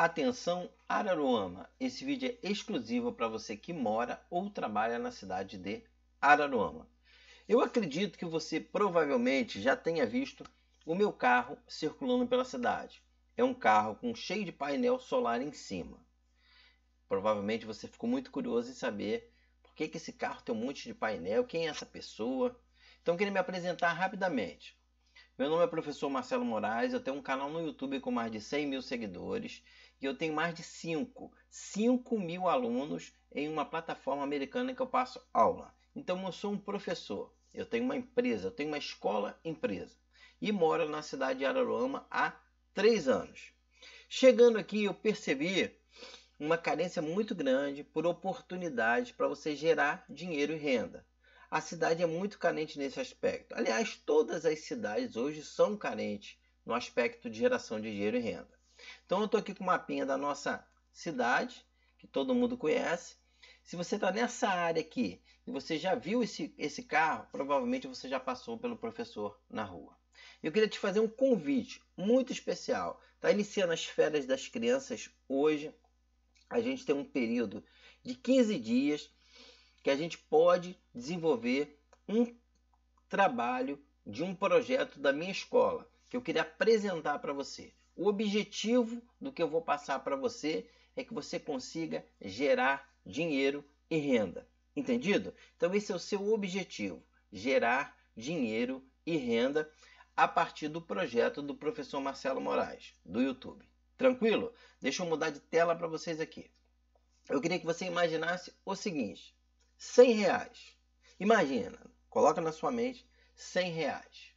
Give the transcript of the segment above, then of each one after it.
Atenção Araruama, esse vídeo é exclusivo para você que mora ou trabalha na cidade de Araruama. Eu acredito que você provavelmente já tenha visto o meu carro circulando pela cidade. É um carro com cheio de painel solar em cima. Provavelmente você ficou muito curioso em saber por que, que esse carro tem um monte de painel, quem é essa pessoa. Então eu queria me apresentar rapidamente. Meu nome é professor Marcelo Moraes, eu tenho um canal no YouTube com mais de 100 mil seguidores e eu tenho mais de 5, 5 mil alunos em uma plataforma americana que eu passo aula. Então eu sou um professor, eu tenho uma empresa, eu tenho uma escola empresa. E moro na cidade de Araruama há 3 anos. Chegando aqui eu percebi uma carência muito grande por oportunidades para você gerar dinheiro e renda. A cidade é muito carente nesse aspecto. Aliás, todas as cidades hoje são carentes no aspecto de geração de dinheiro e renda. Então eu estou aqui com o mapinha da nossa cidade, que todo mundo conhece. Se você está nessa área aqui e você já viu esse, esse carro, provavelmente você já passou pelo professor na rua. Eu queria te fazer um convite muito especial. Está iniciando as férias das crianças hoje. A gente tem um período de 15 dias que a gente pode desenvolver um trabalho de um projeto da minha escola que eu queria apresentar para você. O objetivo do que eu vou passar para você é que você consiga gerar dinheiro e renda. Entendido? Então, esse é o seu objetivo: gerar dinheiro e renda a partir do projeto do professor Marcelo Moraes, do YouTube. Tranquilo? Deixa eu mudar de tela para vocês aqui. Eu queria que você imaginasse o seguinte: 100 reais. Imagina, coloca na sua mente 100 reais.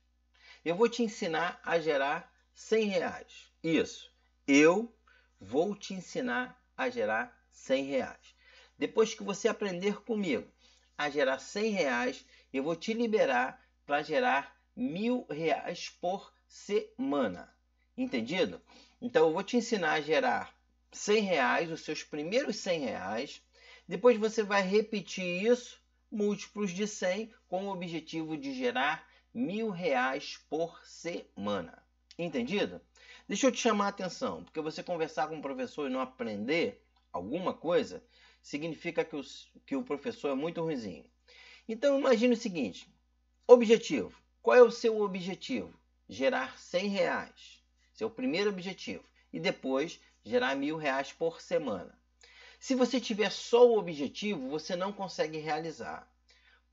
Eu vou te ensinar a gerar 100 reais. Isso. Eu vou te ensinar a gerar 100 reais. Depois que você aprender comigo a gerar 100 reais, eu vou te liberar para gerar mil reais por semana. Entendido? Então eu vou te ensinar a gerar 100 reais, os seus primeiros 100 reais. Depois você vai repetir isso, múltiplos de 100, com o objetivo de gerar mil reais por semana. Entendido? Deixa eu te chamar a atenção, porque você conversar com o professor e não aprender alguma coisa significa que, os, que o professor é muito ruimzinho. Então imagine o seguinte: objetivo. Qual é o seu objetivo? Gerar 100 reais. Seu primeiro objetivo. E depois gerar mil reais por semana. Se você tiver só o objetivo, você não consegue realizar.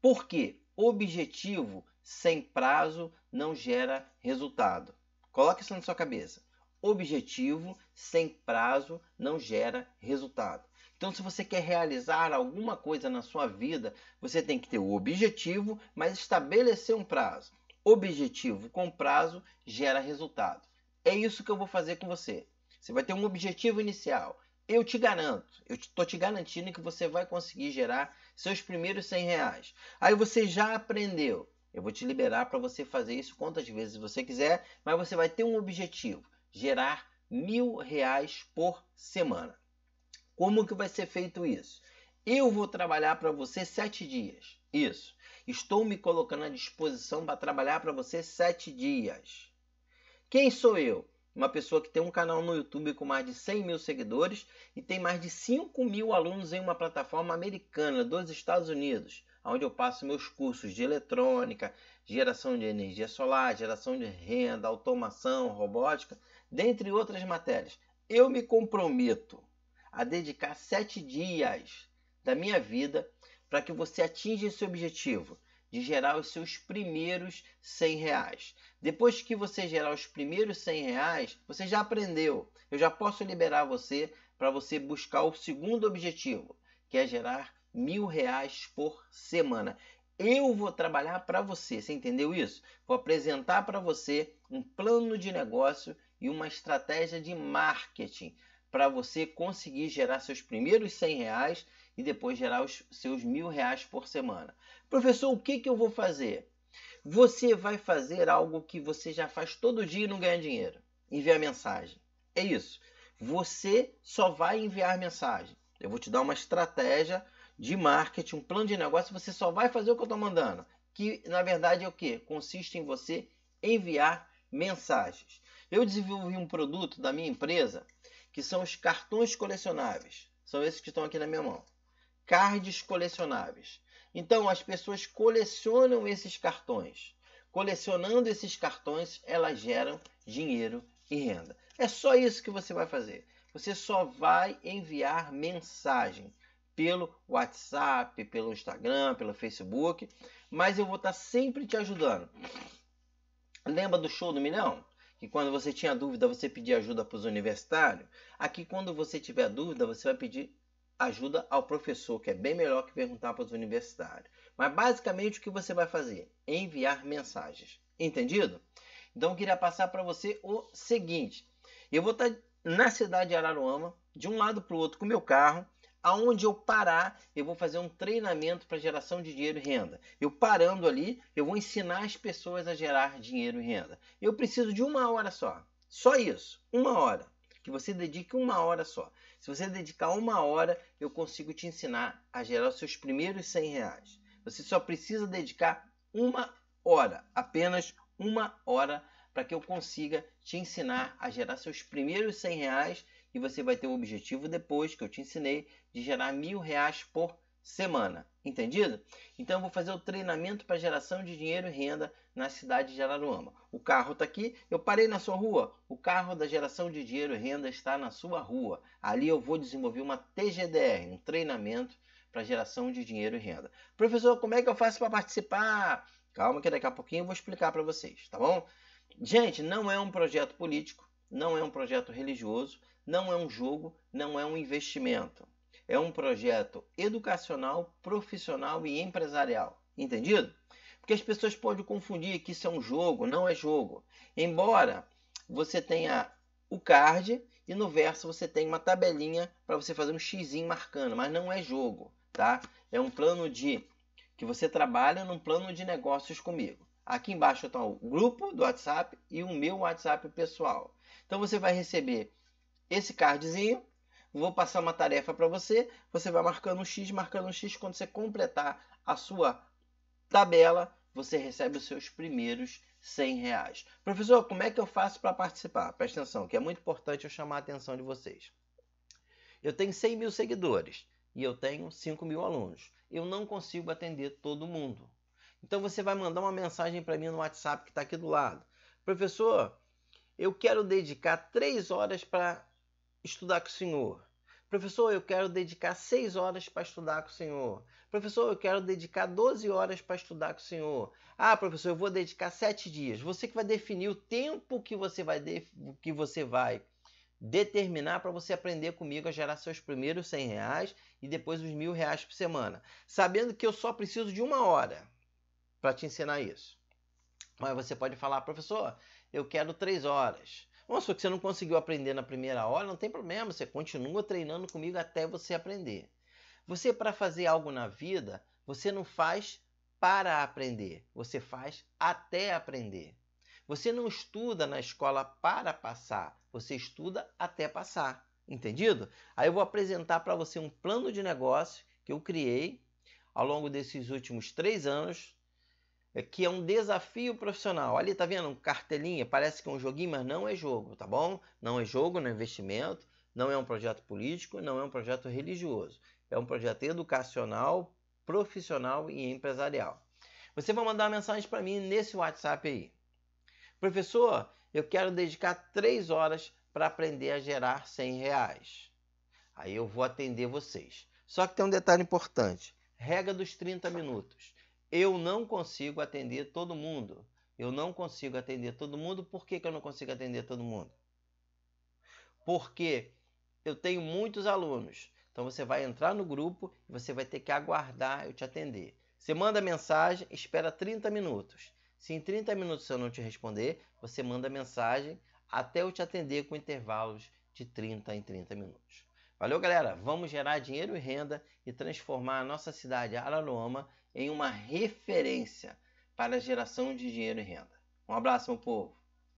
Por quê? Objetivo sem prazo não gera resultado. Coloque isso na sua cabeça. Objetivo sem prazo não gera resultado. Então, se você quer realizar alguma coisa na sua vida, você tem que ter o objetivo, mas estabelecer um prazo. Objetivo com prazo gera resultado. É isso que eu vou fazer com você. Você vai ter um objetivo inicial. Eu te garanto, eu estou te garantindo que você vai conseguir gerar seus primeiros 100 reais. Aí você já aprendeu eu vou te liberar para você fazer isso quantas vezes você quiser, mas você vai ter um objetivo: gerar mil reais por semana. Como que vai ser feito isso? Eu vou trabalhar para você sete dias. Isso. Estou me colocando à disposição para trabalhar para você sete dias. Quem sou eu? Uma pessoa que tem um canal no YouTube com mais de 100 mil seguidores e tem mais de 5 mil alunos em uma plataforma americana dos Estados Unidos onde eu passo meus cursos de eletrônica, geração de energia solar, geração de renda, automação, robótica, dentre outras matérias. Eu me comprometo a dedicar sete dias da minha vida para que você atinja esse objetivo de gerar os seus primeiros 100 reais. Depois que você gerar os primeiros 100 reais, você já aprendeu. Eu já posso liberar você para você buscar o segundo objetivo, que é gerar mil reais por semana. Eu vou trabalhar para você, você entendeu isso? Vou apresentar para você um plano de negócio e uma estratégia de marketing para você conseguir gerar seus primeiros 100 reais e depois gerar os seus mil reais por semana. Professor, o que, que eu vou fazer? Você vai fazer algo que você já faz todo dia e não ganha dinheiro. Enviar mensagem. É isso. Você só vai enviar mensagem. Eu vou te dar uma estratégia de marketing, um plano de negócio, você só vai fazer o que eu estou mandando. Que na verdade é o que? Consiste em você enviar mensagens. Eu desenvolvi um produto da minha empresa que são os cartões colecionáveis. São esses que estão aqui na minha mão. Cards colecionáveis. Então as pessoas colecionam esses cartões. Colecionando esses cartões, elas geram dinheiro e renda. É só isso que você vai fazer. Você só vai enviar mensagem pelo WhatsApp, pelo Instagram, pelo Facebook, mas eu vou estar tá sempre te ajudando. Lembra do show do milhão? Que quando você tinha dúvida, você pedia ajuda para os universitários? Aqui, quando você tiver dúvida, você vai pedir ajuda ao professor, que é bem melhor que perguntar para os universitários. Mas basicamente o que você vai fazer? Enviar mensagens. Entendido? Então eu queria passar para você o seguinte: eu vou estar tá na cidade de Araruama, de um lado para o outro com meu carro, aonde eu parar, eu vou fazer um treinamento para geração de dinheiro e renda. Eu parando ali, eu vou ensinar as pessoas a gerar dinheiro e renda. Eu preciso de uma hora só. Só isso, uma hora. Que você dedique uma hora só. Se você dedicar uma hora, eu consigo te ensinar a gerar os seus primeiros 100 reais. Você só precisa dedicar uma hora, apenas uma hora, para que eu consiga te ensinar a gerar seus primeiros 100 reais e você vai ter o um objetivo depois que eu te ensinei de gerar mil reais por semana. Entendido? Então eu vou fazer o treinamento para geração de dinheiro e renda na cidade de Araruama. O carro está aqui, eu parei na sua rua. O carro da geração de dinheiro e renda está na sua rua. Ali eu vou desenvolver uma TGDR, um treinamento para geração de dinheiro e renda. Professor, como é que eu faço para participar? Calma que daqui a pouquinho eu vou explicar para vocês, tá bom? Gente, não é um projeto político, não é um projeto religioso, não é um jogo, não é um investimento. É um projeto educacional, profissional e empresarial. Entendido? Porque as pessoas podem confundir que isso é um jogo, não é jogo. Embora você tenha o card e no verso você tenha uma tabelinha para você fazer um x marcando, mas não é jogo, tá? É um plano de que você trabalha num plano de negócios comigo. Aqui embaixo está o grupo do WhatsApp e o meu WhatsApp pessoal. Então você vai receber esse cardzinho. Vou passar uma tarefa para você. Você vai marcando um X, marcando um X. Quando você completar a sua tabela, você recebe os seus primeiros 100 reais. Professor, como é que eu faço para participar? Presta atenção, que é muito importante eu chamar a atenção de vocês. Eu tenho 100 mil seguidores e eu tenho 5 mil alunos. Eu não consigo atender todo mundo. Então você vai mandar uma mensagem para mim no WhatsApp que está aqui do lado. Professor, eu quero dedicar três horas para estudar com o senhor. Professor, eu quero dedicar seis horas para estudar com o senhor. Professor, eu quero dedicar 12 horas para estudar com o senhor. Ah, professor, eu vou dedicar sete dias. Você que vai definir o tempo que você vai, que você vai determinar para você aprender comigo a gerar seus primeiros 100 reais e depois os mil reais por semana. Sabendo que eu só preciso de uma hora para te ensinar isso. Mas você pode falar, professor, eu quero três horas. Vamos supor que você não conseguiu aprender na primeira hora, não tem problema, você continua treinando comigo até você aprender. Você, para fazer algo na vida, você não faz para aprender, você faz até aprender. Você não estuda na escola para passar, você estuda até passar. Entendido? Aí eu vou apresentar para você um plano de negócio que eu criei ao longo desses últimos três anos, é que é um desafio profissional. Ali tá vendo, cartelinha, parece que é um joguinho, mas não é jogo, tá bom? Não é jogo, não é investimento, não é um projeto político, não é um projeto religioso. É um projeto educacional, profissional e empresarial. Você vai mandar mensagem para mim nesse WhatsApp aí. Professor, eu quero dedicar três horas para aprender a gerar 100 reais. Aí eu vou atender vocês. Só que tem um detalhe importante: regra dos 30 minutos eu não consigo atender todo mundo. Eu não consigo atender todo mundo. Por que, que eu não consigo atender todo mundo? Porque eu tenho muitos alunos. Então você vai entrar no grupo e você vai ter que aguardar eu te atender. Você manda mensagem, espera 30 minutos. Se em 30 minutos eu não te responder, você manda mensagem até eu te atender com intervalos de 30 em 30 minutos. Valeu, galera! Vamos gerar dinheiro e renda e transformar a nossa cidade Araruama em uma referência para a geração de dinheiro e renda. Um abraço, meu povo!